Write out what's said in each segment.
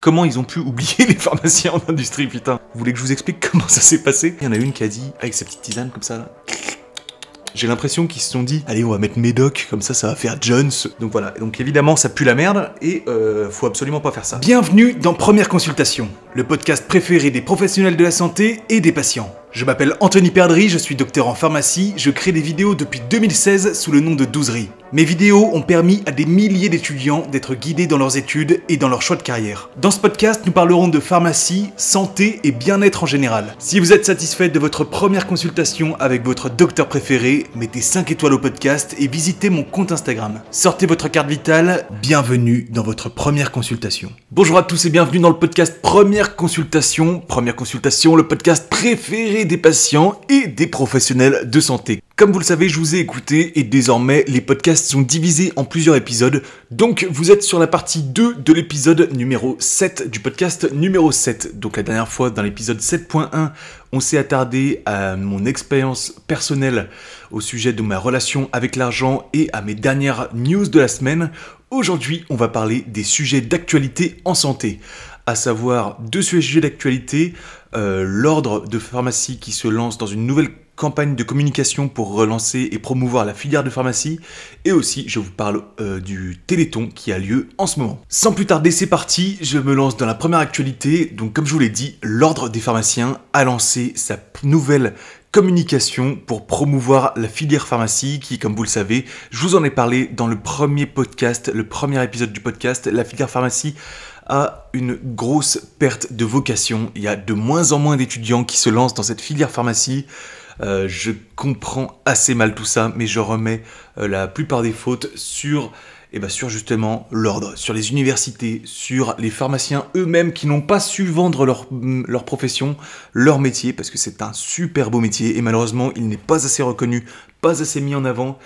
Comment ils ont pu oublier les pharmaciens en industrie, putain Vous voulez que je vous explique comment ça s'est passé Il y en a une qui a dit, avec sa petite tisane comme ça, là. J'ai l'impression qu'ils se sont dit, allez, on va mettre Médoc, comme ça, ça va faire Jones. Donc voilà, donc évidemment, ça pue la merde, et euh, faut absolument pas faire ça. Bienvenue dans Première Consultation, le podcast préféré des professionnels de la santé et des patients. Je m'appelle Anthony Perdry, je suis docteur en pharmacie, je crée des vidéos depuis 2016 sous le nom de Douzerie. Mes vidéos ont permis à des milliers d'étudiants d'être guidés dans leurs études et dans leur choix de carrière. Dans ce podcast, nous parlerons de pharmacie, santé et bien-être en général. Si vous êtes satisfait de votre première consultation avec votre docteur préféré, mettez 5 étoiles au podcast et visitez mon compte Instagram. Sortez votre carte vitale, bienvenue dans votre première consultation. Bonjour à tous et bienvenue dans le podcast Première Consultation. Première Consultation, le podcast préféré des patients et des professionnels de santé. Comme vous le savez, je vous ai écouté et désormais les podcasts sont divisés en plusieurs épisodes. Donc vous êtes sur la partie 2 de l'épisode numéro 7 du podcast numéro 7. Donc la dernière fois dans l'épisode 7.1, on s'est attardé à mon expérience personnelle au sujet de ma relation avec l'argent et à mes dernières news de la semaine. Aujourd'hui, on va parler des sujets d'actualité en santé, à savoir deux sujets d'actualité. Euh, l'ordre de pharmacie qui se lance dans une nouvelle campagne de communication pour relancer et promouvoir la filière de pharmacie, et aussi je vous parle euh, du Téléthon qui a lieu en ce moment. Sans plus tarder, c'est parti, je me lance dans la première actualité, donc comme je vous l'ai dit, l'ordre des pharmaciens a lancé sa nouvelle communication pour promouvoir la filière pharmacie qui, comme vous le savez, je vous en ai parlé dans le premier podcast, le premier épisode du podcast, la filière pharmacie à une grosse perte de vocation. Il y a de moins en moins d'étudiants qui se lancent dans cette filière pharmacie. Euh, je comprends assez mal tout ça, mais je remets euh, la plupart des fautes sur, et eh ben, sur justement l'ordre, sur les universités, sur les pharmaciens eux-mêmes qui n'ont pas su vendre leur, mm, leur profession, leur métier, parce que c'est un super beau métier et malheureusement il n'est pas assez reconnu, pas assez mis en avant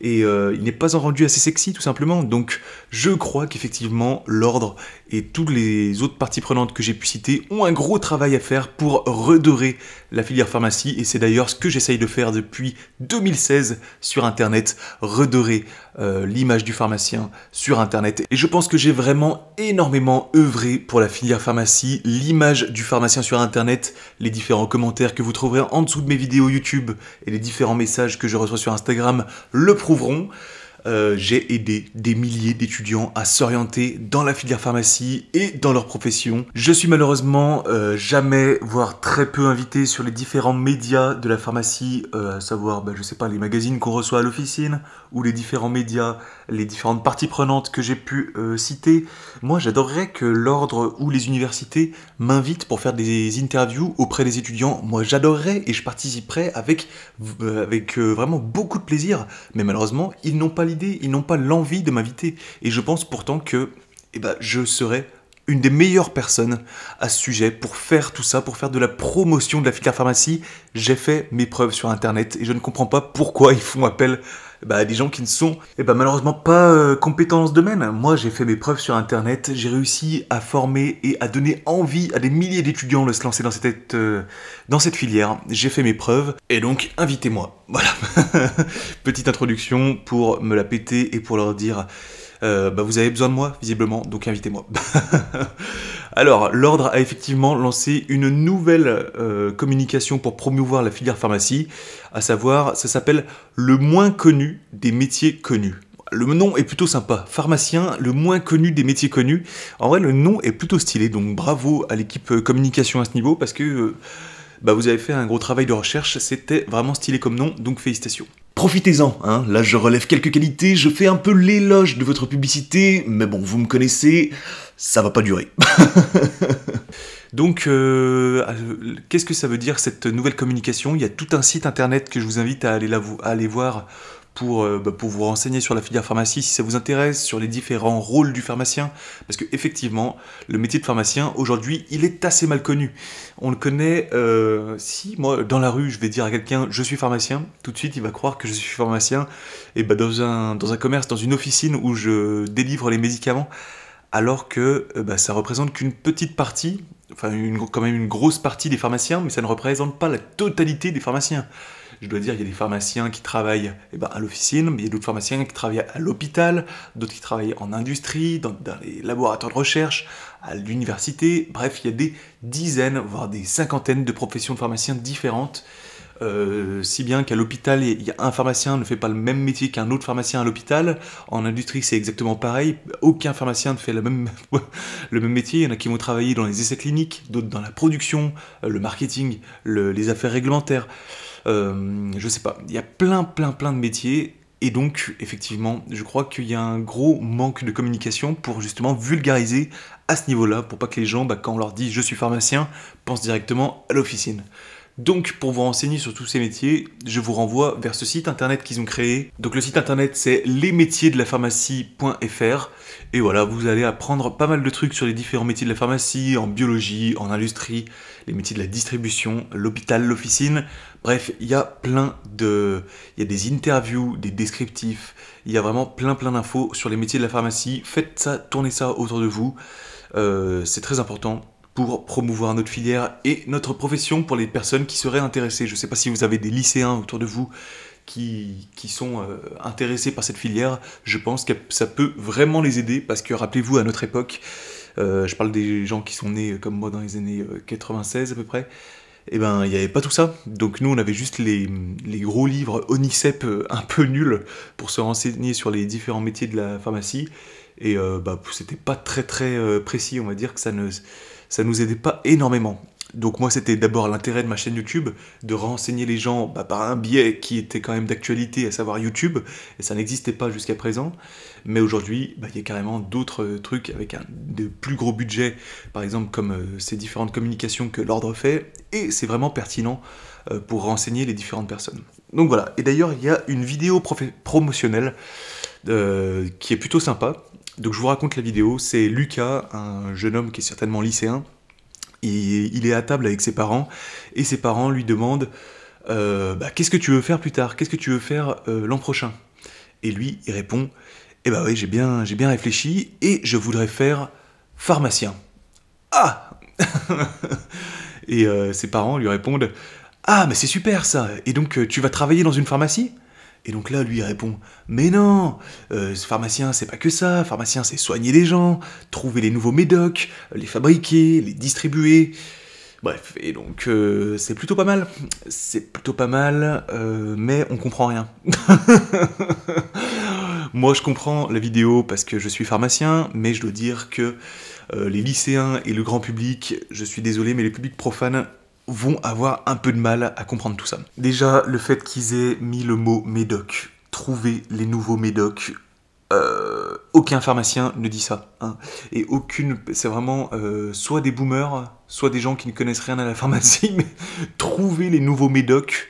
et euh, il n'est pas en rendu assez sexy tout simplement. Donc je crois qu'effectivement l'ordre et toutes les autres parties prenantes que j'ai pu citer ont un gros travail à faire pour redorer la filière pharmacie et c'est d'ailleurs ce que j'essaye de faire depuis 2016 sur internet, redorer euh, l'image du pharmacien sur Internet. Et je pense que j'ai vraiment énormément œuvré pour la filière pharmacie, l'image du pharmacien sur Internet, les différents commentaires que vous trouverez en dessous de mes vidéos YouTube et les différents messages que je reçois sur Instagram le prouveront. Euh, j'ai aidé des milliers d'étudiants à s'orienter dans la filière pharmacie et dans leur profession. Je suis malheureusement euh, jamais, voire très peu invité sur les différents médias de la pharmacie, euh, à savoir, bah, je sais pas, les magazines qu'on reçoit à l'officine ou les différents médias, les différentes parties prenantes que j'ai pu citer. Moi, j'adorerais que l'ordre ou les universités m'invitent pour faire des interviews auprès des étudiants. Moi, j'adorerais et je participerais avec, avec vraiment beaucoup de plaisir. Mais malheureusement, ils n'ont pas ils n'ont pas l'envie de m'inviter. Et je pense pourtant que eh ben, je serais une des meilleures personnes à ce sujet pour faire tout ça, pour faire de la promotion de la pharmacie. J'ai fait mes preuves sur Internet et je ne comprends pas pourquoi ils font appel bah, des gens qui ne sont et eh ben, malheureusement pas euh, compétents dans ce domaine. Moi, j'ai fait mes preuves sur Internet, j'ai réussi à former et à donner envie à des milliers d'étudiants de se lancer dans cette, euh, dans cette filière. J'ai fait mes preuves, et donc invitez-moi. Voilà. Petite introduction pour me la péter et pour leur dire... Euh, bah, vous avez besoin de moi, visiblement, donc invitez-moi. Alors, l'ordre a effectivement lancé une nouvelle euh, communication pour promouvoir la filière pharmacie, à savoir, ça s'appelle le moins connu des métiers connus. Le nom est plutôt sympa, pharmacien, le moins connu des métiers connus. En vrai, le nom est plutôt stylé, donc bravo à l'équipe euh, communication à ce niveau, parce que euh, bah, vous avez fait un gros travail de recherche, c'était vraiment stylé comme nom, donc félicitations. Profitez-en, hein. là je relève quelques qualités, je fais un peu l'éloge de votre publicité, mais bon, vous me connaissez, ça va pas durer. Donc, euh, euh, qu'est-ce que ça veut dire cette nouvelle communication Il y a tout un site internet que je vous invite à aller, aller voir pour, euh, bah, pour, vous renseigner sur la filière pharmacie si ça vous intéresse, sur les différents rôles du pharmacien. Parce que effectivement, le métier de pharmacien, aujourd'hui, il est assez mal connu. On le connaît, si moi, dans la rue, je vais dire à quelqu'un, je suis pharmacien, tout de suite, il va croire que je suis pharmacien. Et bah, dans, un, dans un commerce, dans une officine où je délivre les médicaments, alors que euh, bah, ça ne représente qu'une petite partie, enfin quand même une grosse partie des pharmaciens, mais ça ne représente pas la totalité des pharmaciens. Je dois dire, il y a des pharmaciens qui travaillent eh ben, à l'officine, mais il y a d'autres pharmaciens qui travaillent à l'hôpital, d'autres qui travaillent en industrie, dans, les laboratoires de recherche, à l'université. Bref, il y a des dizaines, voire des cinquantaines de professions de pharmaciens différentes euh, si bien qu'à l'hôpital, il y un pharmacien ne fait pas le même métier qu'un autre pharmacien à l'hôpital. En industrie, c'est exactement pareil. Aucun pharmacien ne fait le même métier. Il y en a qui vont travailler dans les essais cliniques, d'autres dans la production, euh, le marketing, les affaires réglementaires. Euh, je sais pas. Il y a plein, plein, plein de métiers. Et donc, effectivement, je crois qu'il y a un gros manque de communication pour justement vulgariser à ce niveau-là, pour pas que les gens, bah, quand on leur dit je suis pharmacien, pensent directement à l'officine. Donc pour vous renseigner sur tous ces métiers, je vous renvoie vers ce site internet qu'ils ont créé. Donc le site internet c'est lesmétiersdelapharmacie.fr et voilà, vous allez apprendre pas mal de trucs sur les différents métiers de la pharmacie, en biologie, en industrie, les métiers de la distribution, l'hôpital, l'officine. Bref, il y a plein de... Il y a des interviews, des descriptifs, il y a vraiment plein plein d'infos sur les métiers de la pharmacie. Faites ça, tournez ça autour de vous. Euh, c'est très important promouvoir notre filière et notre profession pour les personnes qui seraient intéressées. Je ne sais pas si vous avez des lycéens autour de vous qui, qui sont euh, intéressés par cette filière. Je pense que ça peut vraiment les aider parce que rappelez-vous à notre époque, euh, je parle des gens qui sont nés comme moi dans les années 96 euh, à peu près. Et eh ben, il n'y avait pas tout ça. Donc nous, on avait juste les, les gros livres Onicep un peu nuls pour se renseigner sur les différents métiers de la pharmacie. Et euh, bah, c'était pas très très précis, on va dire que ça ne ça nous aidait pas énormément. Donc moi, c'était d'abord l'intérêt de ma chaîne YouTube, de renseigner les gens bah, par un biais qui était quand même d'actualité, à savoir YouTube, et ça n'existait pas jusqu'à présent. Mais aujourd'hui, bah, il y a carrément d'autres euh, trucs avec un, de plus gros budget, par exemple comme euh, ces différentes communications que l'ordre fait, et c'est vraiment pertinent euh, pour renseigner les différentes personnes. Donc voilà, et d'ailleurs, il y a une vidéo promotionnelle qui est plutôt sympa, donc je vous raconte la vidéo, c'est Lucas, un jeune homme qui est certainement lycéen, il, il est à table avec ses parents, et ses parents lui demandent euh, bah, Qu'est-ce que tu veux faire plus tard Qu'est-ce que tu veux faire euh, l'an prochain Et lui, il répond Eh bah oui, j'ai bien, bien réfléchi, et je voudrais faire pharmacien. Ah Et euh, ses parents lui répondent Ah, mais c'est super ça Et donc tu vas travailler dans une pharmacie et donc là, lui répond Mais non euh, Pharmacien, c'est pas que ça. Pharmacien, c'est soigner les gens, trouver les nouveaux médocs, les fabriquer, les distribuer. Bref, et donc euh, c'est plutôt pas mal. C'est plutôt pas mal, euh, mais on comprend rien. Moi, je comprends la vidéo parce que je suis pharmacien, mais je dois dire que euh, les lycéens et le grand public, je suis désolé, mais les public profane vont avoir un peu de mal à comprendre tout ça. Déjà, le fait qu'ils aient mis le mot médoc, trouver les nouveaux médocs, euh, aucun pharmacien ne dit ça. Hein. Et aucune. C'est vraiment euh, soit des boomers, soit des gens qui ne connaissent rien à la pharmacie, mais trouver les nouveaux médocs.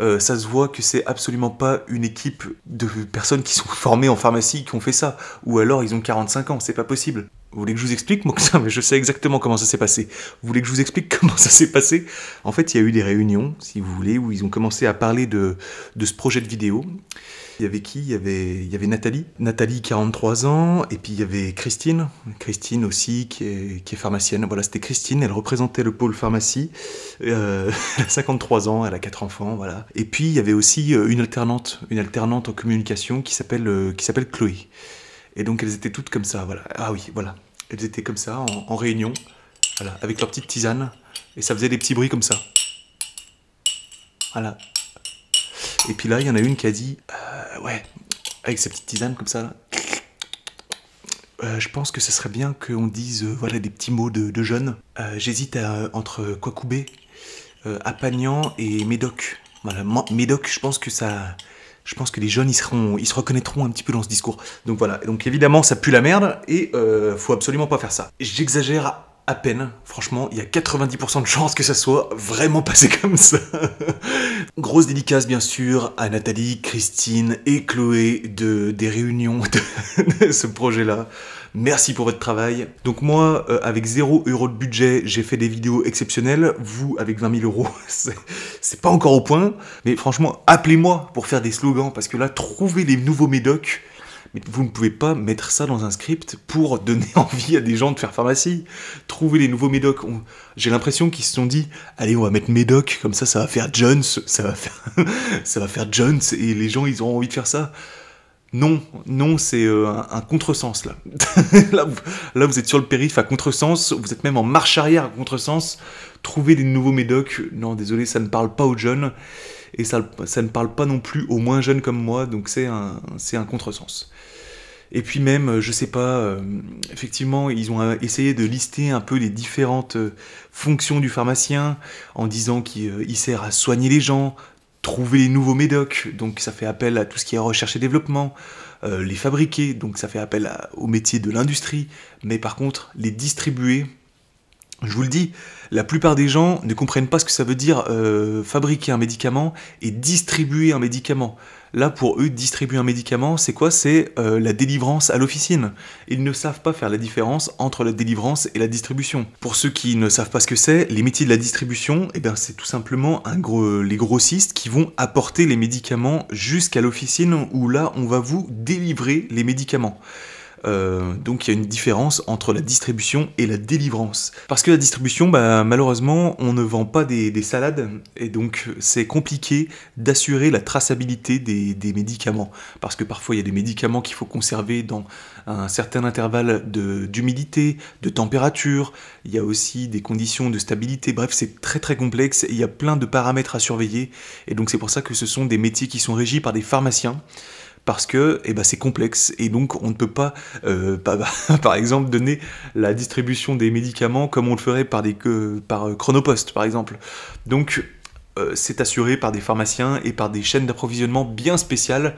Euh, ça se voit que c'est absolument pas une équipe de personnes qui sont formées en pharmacie qui ont fait ça. Ou alors ils ont 45 ans, c'est pas possible. Vous voulez que je vous explique Moi, mais je sais exactement comment ça s'est passé. Vous voulez que je vous explique comment ça s'est passé En fait, il y a eu des réunions, si vous voulez, où ils ont commencé à parler de, ce projet de vidéo. Il y avait qui il y avait, il y avait Nathalie. Nathalie, 43 ans, et puis il y avait Christine. Christine aussi, qui est, qui pharmacienne. Voilà, c'était Christine, elle représentait le pôle pharmacie. Euh, elle a 53 ans, elle a 4 enfants, voilà. Et puis, il y avait aussi euh, une alternante, une alternante en communication qui s'appelle euh, Chloé. Et donc elles étaient toutes comme ça, voilà. Ah oui, voilà. Elles étaient comme ça, en, réunion, voilà, avec leur petite tisane. Et ça faisait des petits bruits comme ça. Voilà. Et puis là, il y en a une qui a dit, euh, ouais, avec sa petite tisane comme ça, euh, je pense que ce serait bien qu'on dise euh, voilà, des petits mots de, de jeunes. J'hésite entre Kwakoubé, Apagnan et Médoc. Voilà, Médoc, je pense que ça, je pense que les jeunes, ils, seront, se reconnaîtront un petit peu dans ce discours. Donc voilà, donc évidemment, ça pue la merde et euh, faut absolument pas faire ça. J'exagère à peine, franchement, il y a 90% de chances que ça soit vraiment passé comme ça. Grosse dédicace bien sûr à Nathalie, Christine et Chloé de, des réunions de ce projet-là. Merci pour votre travail. Donc moi, euh, avec 0 euros de budget, j'ai fait des vidéos exceptionnelles. Vous, avec 20 000 euros, c'est pas encore au point. Mais franchement, appelez-moi pour faire des slogans, parce que là, trouver les nouveaux médocs, mais vous ne pouvez pas mettre ça dans un script pour donner envie à des gens de faire pharmacie. Trouver les nouveaux médocs. J'ai l'impression qu'ils se sont dit, allez, on va mettre médoc, comme ça, ça va faire Jones, ça va faire, ça va faire Jones, et les gens, ils auront envie de faire ça. Non, non, c'est euh, un, contresens là. là, vous, êtes sur le périph' à contresens, vous êtes même en marche arrière à contresens. Trouver des nouveaux médocs, non, désolé, ça ne parle pas aux jeunes et ça, ça ne parle pas non plus aux moins jeunes comme moi, donc c'est un, un contresens. Et puis même, je sais pas, euh, effectivement, ils ont euh, essayé de lister un peu les différentes fonctions du pharmacien en disant qu'il sert à soigner les gens, trouver les nouveaux médocs, donc ça fait appel à tout ce qui est recherche et développement, euh, les fabriquer, donc ça fait appel au métier de l'industrie, mais par contre, les distribuer, je vous le dis, la plupart des gens ne comprennent pas ce que ça veut dire euh, fabriquer un médicament et distribuer un médicament. Là, pour eux, distribuer un médicament, c'est quoi C'est euh, la délivrance à l'officine. Ils ne savent pas faire la différence entre la délivrance et la distribution. Pour ceux qui ne savent pas ce que c'est, les métiers de la distribution, eh ben, c'est tout simplement les grossistes qui vont apporter les médicaments jusqu'à l'officine où là, on va vous délivrer les médicaments. Euh, donc il y a une différence entre la distribution et la délivrance. Parce que la distribution, bah, malheureusement, on ne vend pas des, salades et donc c'est compliqué d'assurer la traçabilité des, médicaments. Parce que parfois il y a des médicaments qu'il faut conserver dans un certain intervalle d'humidité, de, de, température, il y a aussi des conditions de stabilité, bref c'est très très complexe et il y a plein de paramètres à surveiller et donc c'est pour ça que ce sont des métiers qui sont régis par des pharmaciens parce que eh ben, c'est complexe et donc on ne peut pas, euh, par exemple, donner la distribution des médicaments comme on le ferait par, des, par euh, Chronopost, par exemple. Donc euh, c'est assuré par des pharmaciens et par des chaînes d'approvisionnement bien spéciales.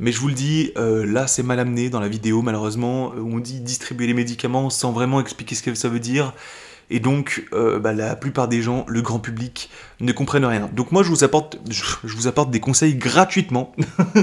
Mais je vous le dis, là c'est mal amené dans la vidéo malheureusement. On dit distribuer les médicaments sans vraiment expliquer ce que ça veut dire. Et donc, bah, la plupart des gens, le grand public, ne comprennent rien. Donc moi, je vous apporte, je vous apporte des conseils gratuitement.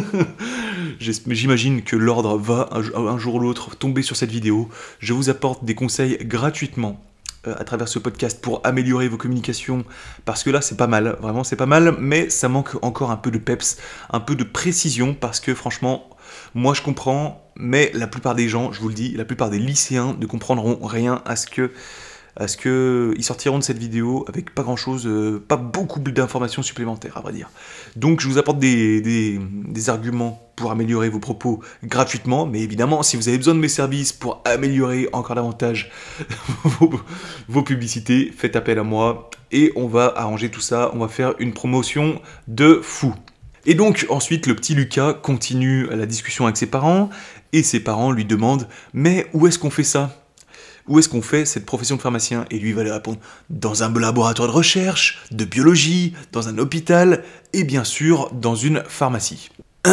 J'imagine que l'ordre va un jour ou l'autre tomber sur cette vidéo. Je vous apporte des conseils gratuitement euh, à travers ce podcast pour améliorer vos communications parce que là c'est pas mal, vraiment c'est pas mal, mais ça manque encore un peu de peps, un peu de précision parce que franchement, moi je comprends, mais la plupart des gens, je vous le dis, la plupart des lycéens ne comprendront rien à ce que à ce qu'ils sortiront de cette vidéo avec pas grand chose, euh, pas beaucoup d'informations supplémentaires à vrai dire. Donc je vous apporte des, arguments pour améliorer vos propos gratuitement, mais évidemment si vous avez besoin de mes services pour améliorer encore davantage vos, vos publicités, faites appel à moi et on va arranger tout ça, on va faire une promotion de fou. Et donc ensuite le petit Lucas continue la discussion avec ses parents et ses parents lui demandent mais où est-ce qu'on fait ça où est-ce qu'on fait cette profession de pharmacien Et lui va lui répondre dans un laboratoire de recherche, de biologie, dans un hôpital et bien sûr dans une pharmacie.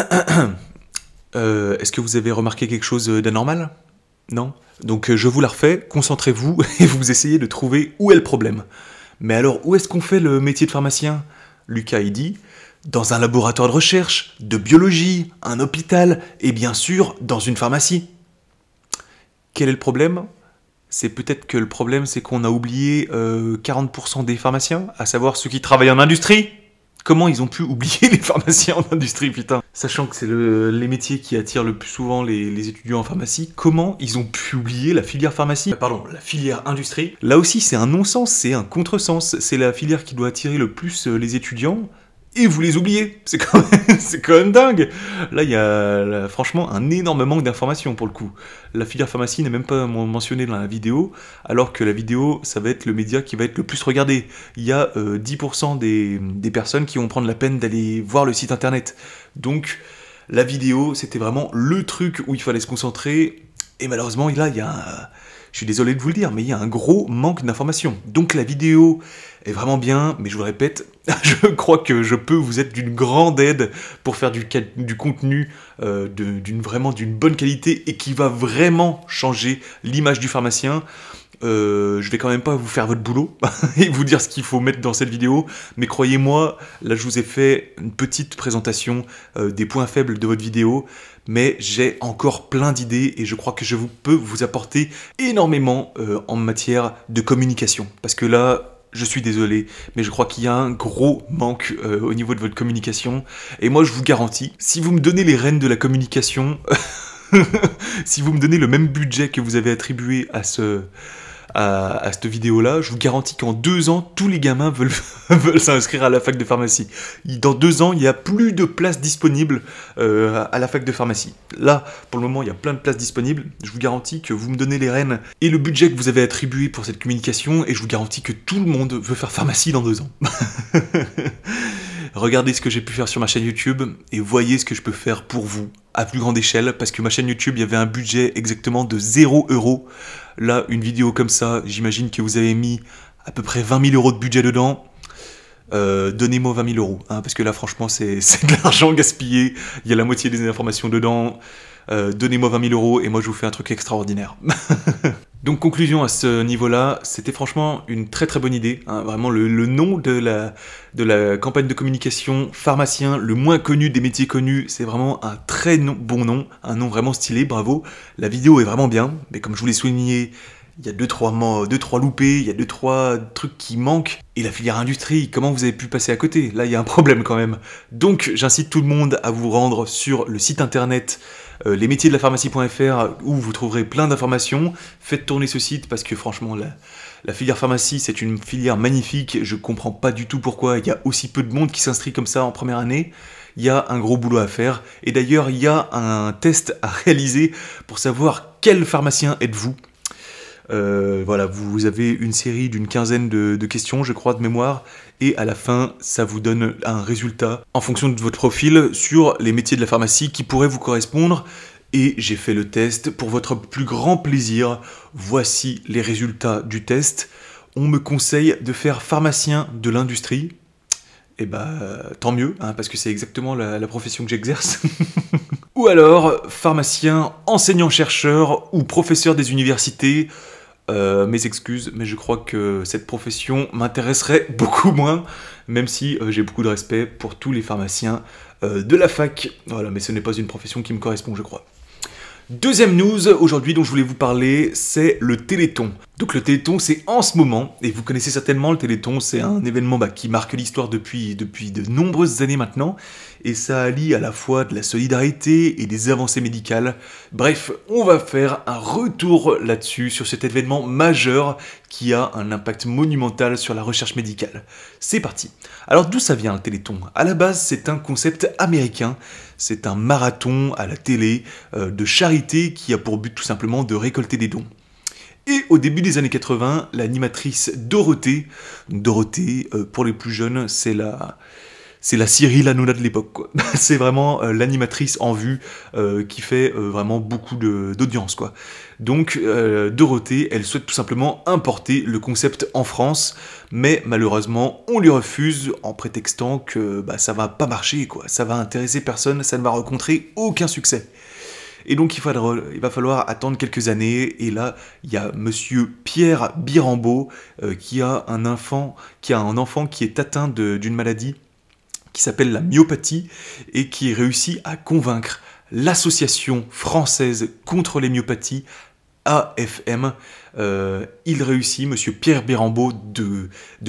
Euh, est-ce que vous avez remarqué quelque chose d'anormal Non Donc euh, je vous la refais, concentrez-vous et vous essayez de trouver où est le problème. Mais alors où est-ce qu'on fait le métier de pharmacien Lucas il dit dans un laboratoire de recherche, de biologie, un hôpital et bien sûr dans une pharmacie. Quel est le problème c'est peut-être que le problème, c'est qu'on a oublié 40% euh, des pharmaciens, à savoir ceux qui travaillent en industrie. Comment ils ont pu oublier les pharmaciens en industrie, putain Sachant que c'est les métiers qui attirent le plus souvent les, les, étudiants en pharmacie, comment ils ont pu oublier la filière pharmacie ah, Pardon, la filière industrie. Là aussi, c'est un non-sens, c'est un contresens. C'est la filière qui doit attirer le plus euh, les étudiants et vous les oubliez. C'est quand, même dingue. Là, il y a franchement un énorme manque d'informations pour le coup. La filière pharmacie n'est même pas mentionnée dans la vidéo, alors que la vidéo, ça va être le média qui va être le plus regardé. Il y a 10% euh, des, des, personnes qui vont prendre la peine d'aller voir le site internet. Donc, la vidéo, c'était vraiment le truc où il fallait se concentrer et malheureusement, là, il y a un, euh, je suis désolé de vous le dire, mais il y a un gros manque d'informations. Donc la vidéo est vraiment bien, mais je vous le répète, je crois que je peux vous être d'une grande aide pour faire du, contenu euh, d'une vraiment d'une bonne qualité et qui va vraiment changer l'image du pharmacien. Euh, je vais quand même pas vous faire votre boulot et vous dire ce qu'il faut mettre dans cette vidéo, mais croyez-moi, là je vous ai fait une petite présentation euh, des points faibles de votre vidéo, mais j'ai encore plein d'idées et je crois que je vous, peux vous apporter énormément euh, en matière de communication. Parce que là, je suis désolé, mais je crois qu'il y a un gros manque au niveau de votre communication. Et moi, je vous garantis, si vous me donnez les rênes de la communication, si vous me donnez le même budget que vous avez attribué à ce à, cette vidéo-là, je vous garantis qu'en deux ans, tous les gamins veulent, s'inscrire à la fac de pharmacie. Dans deux ans, il n'y a plus de places disponibles euh, à la fac de pharmacie. Là, pour le moment, il y a plein de places disponibles. Je vous garantis que vous me donnez les rênes et le budget que vous avez attribué pour cette communication, et je vous garantis que tout le monde veut faire pharmacie dans deux ans. regardez ce que j'ai pu faire sur ma chaîne YouTube et voyez ce que je peux faire pour vous à plus grande échelle parce que ma chaîne YouTube, il y avait un budget exactement de 0 euros Là, une vidéo comme ça, j'imagine que vous avez mis à peu près 20 000 euros de budget dedans. Euh, donnez-moi 20 000 euros, hein, parce que là, franchement, c'est de l'argent gaspillé. Il y a la moitié des informations dedans. Euh, donnez-moi 20 000 euros et moi, je vous fais un truc extraordinaire. Donc conclusion à ce niveau-là, c'était franchement une très très bonne idée. Hein. vraiment le, nom de la, de la campagne de communication, pharmacien, le moins connu des métiers connus, c'est vraiment un très bon nom, un nom vraiment stylé, bravo. La vidéo est vraiment bien, mais comme je vous l'ai souligné, il y a 2-3 deux, trois loupés, il y a 2-3 trucs qui manquent. Et la filière industrie, comment vous avez pu passer à côté Là, il y a un problème quand même. Donc, j'incite tout le monde à vous rendre sur le site internet euh, les métiers de la pharmacie.fr où vous trouverez plein d'informations. Faites tourner ce site parce que franchement, la, la filière pharmacie, c'est une filière magnifique. Je comprends pas du tout pourquoi il y a aussi peu de monde qui s'inscrit comme ça en première année. Il y a un gros boulot à faire. Et d'ailleurs, il y a un test à réaliser pour savoir quel pharmacien êtes-vous. Euh, voilà, vous, avez une série d'une quinzaine de, questions, je crois, de mémoire, et à la fin, ça vous donne un résultat en fonction de votre profil sur les métiers de la pharmacie qui pourraient vous correspondre. Et j'ai fait le test pour votre plus grand plaisir. Voici les résultats du test. On me conseille de faire pharmacien de l'industrie. Et eh bah, ben, tant mieux, hein, parce que c'est exactement la profession que j'exerce. ou alors pharmacien, enseignant-chercheur ou professeur des universités, euh, mes excuses, mais je crois que cette profession m'intéresserait beaucoup moins, même si euh, j'ai beaucoup de respect pour tous les pharmaciens euh, de la fac. Voilà, mais ce n'est pas une profession qui me correspond, je crois. Deuxième news aujourd'hui dont je voulais vous parler, c'est le Téléthon. Donc le Téléthon, c'est en ce moment, et vous connaissez certainement le Téléthon, c'est un événement bah, qui marque l'histoire depuis, depuis de nombreuses années maintenant, et ça allie à la fois de la solidarité et des avancées médicales. Bref, on va faire un retour là-dessus, sur cet événement majeur qui a un impact monumental sur la recherche médicale. C'est parti Alors d'où ça vient le Téléthon À la base, c'est un concept américain, c'est un marathon à la télé euh, de charité qui a pour but tout simplement de récolter des dons. Et au début des années 80, l'animatrice Dorothée, Dorothée, euh, pour les plus jeunes, c'est la, c'est la Cyril Hanouna de l'époque. c'est vraiment euh, l'animatrice en vue euh, qui fait vraiment beaucoup d'audience. quoi. Donc Dorothée, elle souhaite tout simplement importer le concept en France, mais malheureusement on lui refuse en prétextant que bah, ça va pas marcher, quoi. ça va intéresser personne, ça ne va rencontrer aucun succès. Et donc il, va falloir attendre quelques années. Et là, il y a monsieur Pierre Birambeau euh, qui, a un enfant, qui a un enfant qui est atteint d'une maladie qui s'appelle la myopathie et qui réussit à convaincre l'association française contre les myopathies AFM. Euh, il réussit, Monsieur Pierre Birambeau, de,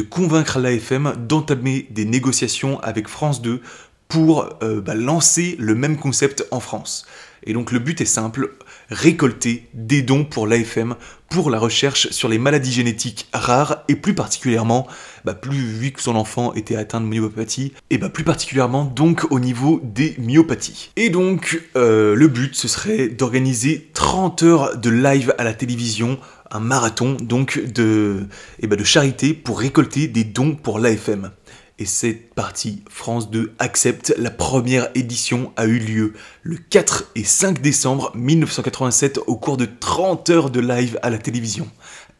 convaincre l'AFM d'entamer des négociations avec France 2 pour euh, bah, lancer le même concept en France. Et donc le but est simple, récolter des dons pour l'AFM pour la recherche sur les maladies génétiques rares et plus particulièrement, bah, plus vu que son enfant était atteint de myopathie, et bah, plus particulièrement donc au niveau des myopathies. Et donc euh, le but ce serait d'organiser 30 heures de live à la télévision un marathon donc de, bah, de charité pour récolter des dons pour l'AFM et cette partie France 2 accepte, la première édition a eu lieu le 4 et 5 décembre 1987 au cours de 30 heures de live à la télévision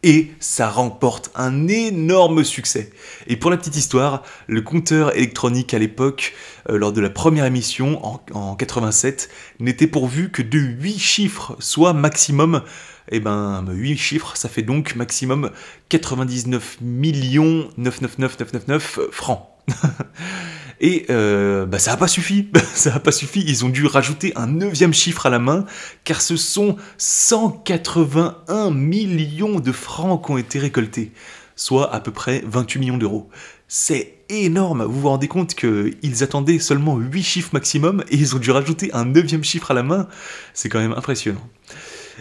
et ça remporte un énorme succès. Et pour la petite histoire, le compteur électronique à l'époque, euh, lors de la première émission en, 87, n'était pourvu que de 8 chiffres, soit maximum et eh ben 8 chiffres, ça fait donc maximum 99 millions 999 999 euh, francs. Et euh, bah, ça n'a pas suffi. ça n'a pas suffi. Ils ont dû rajouter un neuvième chiffre à la main, car ce sont 181 millions de francs qui ont été récoltés, soit à peu près 28 millions d'euros. C'est énorme. Vous vous rendez compte qu'ils attendaient seulement 8 chiffres maximum et ils ont dû rajouter un neuvième chiffre à la main. C'est quand même impressionnant.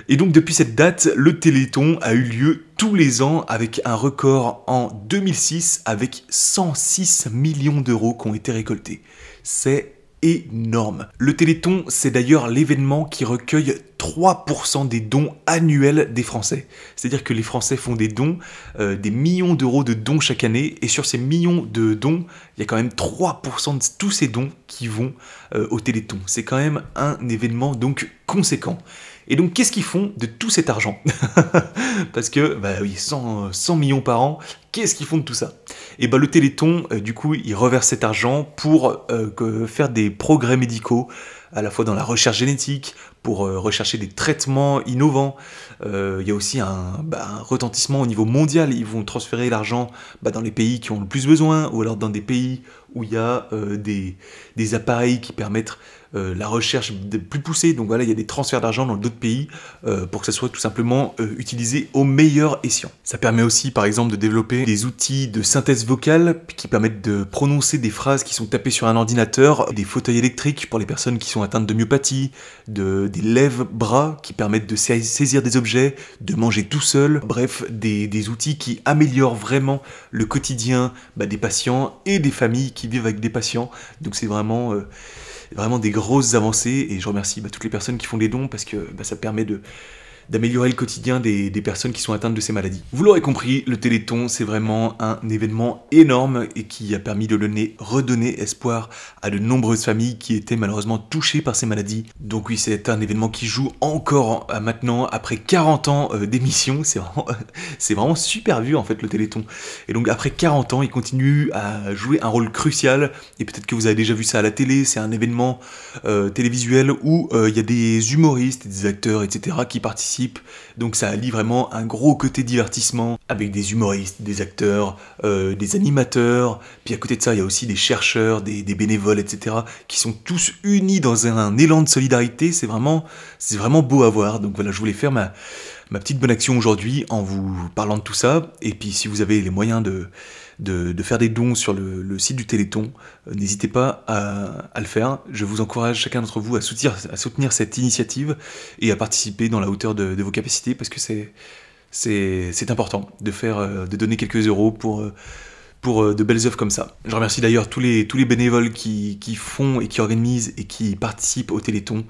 Et donc depuis cette date, le Téléthon a eu lieu tous les ans avec un record en 2006 avec 106 millions d'euros qui ont été récoltés. C'est énorme. Le Téléthon, c'est d'ailleurs l'événement qui recueille 3% des dons annuels des Français. C'est-à-dire que les Français font des dons, euh, des millions d'euros de dons chaque année, et sur ces millions de dons, il y a quand même 3% de tous ces dons qui vont euh, au Téléthon. C'est quand même un événement donc conséquent. Et donc, qu'est-ce qu'ils font de tout cet argent Parce que, bah oui, 100, millions par an, qu'est-ce qu'ils font de tout ça Et eh bah, ben, le Téléthon, euh, du coup, il reverse cet argent pour euh, faire des progrès médicaux, à la fois dans la recherche génétique, euh, rechercher des traitements innovants. Euh, il y a aussi bah, un, retentissement au niveau mondial. Ils vont transférer l'argent bah, dans les pays qui ont le plus besoin ou alors dans des pays où il y a euh, des, appareils qui permettent la recherche de plus poussée. Donc voilà, il y a des transferts d'argent dans d'autres pays pour que ça soit tout simplement utilisé au meilleur escient. Ça permet aussi par exemple de développer des outils de synthèse vocale qui permettent de prononcer des phrases qui sont tapées sur un ordinateur, des fauteuils électriques pour les personnes qui sont atteintes de myopathie, de, des lèvres-bras qui permettent de saisir des objets, de manger tout seul, bref, des, outils qui améliorent vraiment le quotidien bah, des patients et des familles qui vivent avec des patients. Donc c'est vraiment... Euh, vraiment des grosses avancées et je remercie bah, toutes les personnes qui font des dons parce que bah, ça permet de, d'améliorer le quotidien des, personnes qui sont atteintes de ces maladies. Vous l'aurez compris, le Téléthon, c'est vraiment un événement énorme et qui a permis de redonner espoir à de nombreuses familles qui étaient malheureusement touchées par ces maladies. Donc oui, c'est un événement qui joue encore maintenant, après 40 ans euh, d'émission, c'est vraiment, vraiment super vu en fait le Téléthon. Et donc après 40 ans, il continue à jouer un rôle crucial, et peut-être que vous avez déjà vu ça à la télé, c'est un événement euh, télévisuel où euh, il y a des humoristes, des acteurs, etc. qui participent donc ça allie vraiment un gros côté divertissement avec des humoristes, des acteurs, euh, des animateurs. Puis à côté de ça, il y a aussi des chercheurs, des, bénévoles, etc. qui sont tous unis dans un, élan de solidarité. C'est vraiment, c'est vraiment beau à voir. Donc voilà, je voulais faire ma ma petite bonne action aujourd'hui en vous parlant de tout ça. Et puis si vous avez les moyens de, de, faire des dons sur le, site du Téléthon, euh, n'hésitez pas à, le faire. Je vous encourage chacun d'entre vous à soutenir, à soutenir cette initiative et à participer dans la hauteur de, vos capacités parce que c'est, c'est, important de, faire, euh, de donner quelques euros pour... Euh, pour de belles œuvres comme ça. Je remercie d'ailleurs tous les, tous les bénévoles qui, qui font et qui organisent et qui participent au Téléthon.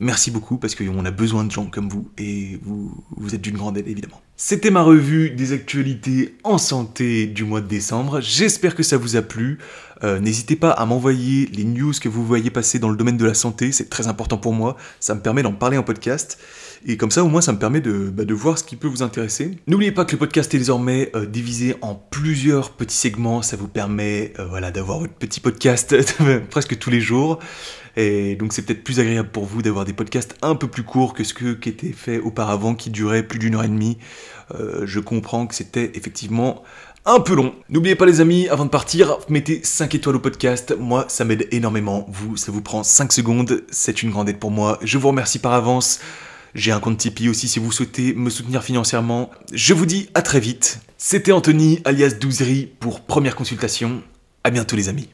Merci beaucoup parce qu'on a besoin de gens comme vous et vous, vous êtes d'une grande aide évidemment. C'était ma revue des actualités en santé du mois de décembre. J'espère que ça vous a plu. Euh, n'hésitez pas à m'envoyer les news que vous voyez passer dans le domaine de la santé, c'est très important pour moi, ça me permet d'en parler en podcast, et comme ça au moins ça me permet de, bah, de voir ce qui peut vous intéresser. N'oubliez pas que le podcast est désormais euh, divisé en plusieurs petits segments, ça vous permet euh, voilà, d'avoir votre petit podcast presque tous les jours. Et donc c'est peut-être plus agréable pour vous d'avoir des podcasts un peu plus courts que ce qui était fait auparavant, qui durait plus d'une heure et demie. je comprends que c'était effectivement un peu long. N'oubliez pas les amis, avant de partir, mettez 5 étoiles au podcast. Moi, ça m'aide énormément. Vous, ça vous prend 5 secondes. C'est une grande aide pour moi. Je vous remercie par avance. J'ai un compte Tipeee aussi si vous souhaitez me soutenir financièrement. Je vous dis à très vite. C'était Anthony alias Douzerie pour première consultation. À bientôt les amis.